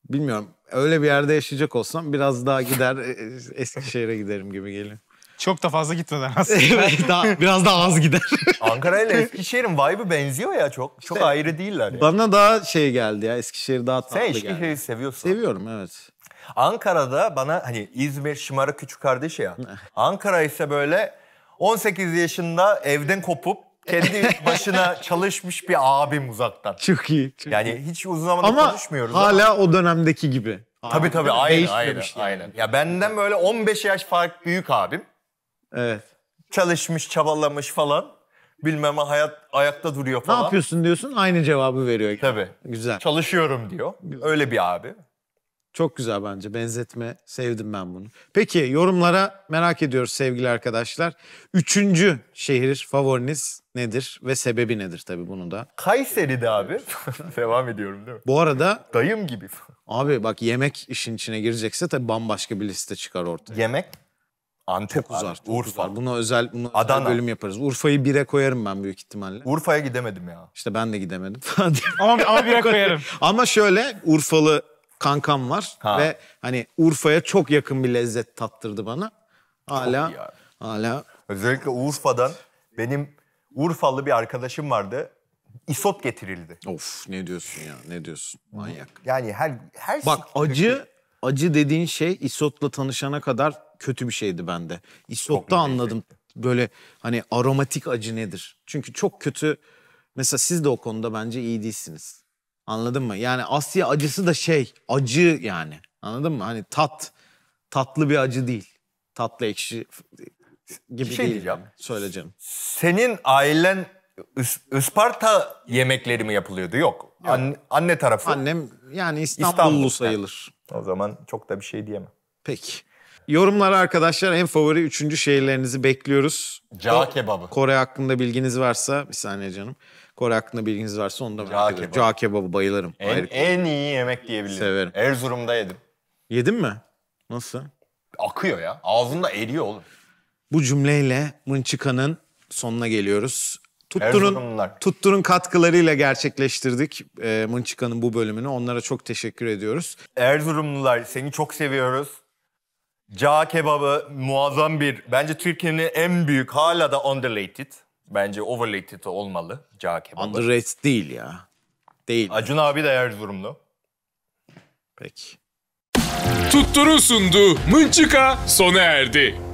Bilmiyorum. Öyle bir yerde yaşayacak olsam biraz daha gider e, Eskişehir'e giderim gibi geliyor. Çok da fazla gitmeden aslında. daha, biraz daha az gider. Ankara ile Eskişehir'in vibe'ı benziyor ya çok. Çok İşte ayrı değiller. Yani. Bana daha şey geldi ya Eskişehir daha tatlı Sen geldi. Eskişehir'i seviyorsun. Seviyorum evet. Ankara'da bana hani İzmir şımarık küçük kardeş ya. Ankara ise böyle 18 yaşında evden kopup kendi başına çalışmış bir abim uzaktan. Çok iyi. Çok iyi. Yani hiç uzun zamandır Ama konuşmuyoruz. ama- hala o dönemdeki gibi. Tabii tabii aynen aynen. yani. aynen. Ya benden böyle 15 yaş fark büyük abim. Evet. Çalışmış, çabalamış falan. Bilmem hayat ayakta duruyor falan. Ne yapıyorsun diyorsun aynı cevabı veriyor. Tabii. Güzel. Çalışıyorum diyor. Öyle bir abi. Çok güzel bence benzetme. Sevdim ben bunu. Peki yorumlara merak ediyoruz sevgili arkadaşlar. Üçüncü şehir favoriniz nedir ve sebebi nedir tabii bunu da. Kayseri'de abi. Devam ediyorum değil mi? Bu arada... Dayım gibi. Abi bak yemek işin içine girecekse tabii bambaşka bir liste çıkar ortaya. Yemek Antep Uzar, Urfa. Uzar. Buna özel, buna Adana. bölüm yaparız. Urfa'yı bire koyarım ben büyük ihtimalle. Urfa'ya gidemedim ya. İşte ben de gidemedim. ama, ama bire koyarım. ama şöyle Urfalı kankam var. Ha. Ve hani Urfa'ya çok yakın bir lezzet tattırdı bana. Hala, hala. Özellikle Urfa'dan benim Urfalı bir arkadaşım vardı. İsot getirildi. Of ne diyorsun ya ne diyorsun manyak. Yani her her Bak şey- acı acı dediğin şey isotla tanışana kadar kötü bir şeydi bende. İstok'ta anladım böyle hani aromatik acı nedir. Çünkü çok kötü mesela siz de o konuda bence iyi değilsiniz. Anladın mı? Yani Asya acısı da şey acı yani. Anladın mı? Hani tat tatlı bir acı değil. Tatlı ekşi gibi şey değil. Diyeceğim. Söyleyeceğim. Senin ailen Is, Isparta yemekleri mi yapılıyordu? Yok. Yok. Anne, anne tarafı. Annem yani İstanbullu İstanbul. sayılır. O zaman çok da bir şey diyemem. Peki. Yorumlara arkadaşlar en favori üçüncü şehirlerinizi bekliyoruz. Cağ kebabı. Kore hakkında bilginiz varsa bir saniye canım. Kore hakkında bilginiz varsa onu da merak ediyorum. kebabı. Cağ kebabı bayılırım. En, en iyi yemek diyebilirim. Severim. Erzurum'da yedim. Yedin mi? Nasıl? Akıyor ya. Ağzında eriyor oğlum. Bu cümleyle Mınçıka'nın sonuna geliyoruz. Tuttur'un, Tuttur'un katkılarıyla gerçekleştirdik e, Mınçıka'nın bu bölümünü. Onlara çok teşekkür ediyoruz. Erzurumlular seni çok seviyoruz. Cağ kebabı muazzam bir, bence Türkiye'nin en büyük, hala da underrated. Bence overrated olmalı cağ kebabı. Underrated değil ya. Değil. Acun abi de Erzurumlu. Peki. Tuttur'un sunduğu Mınçıka sona erdi.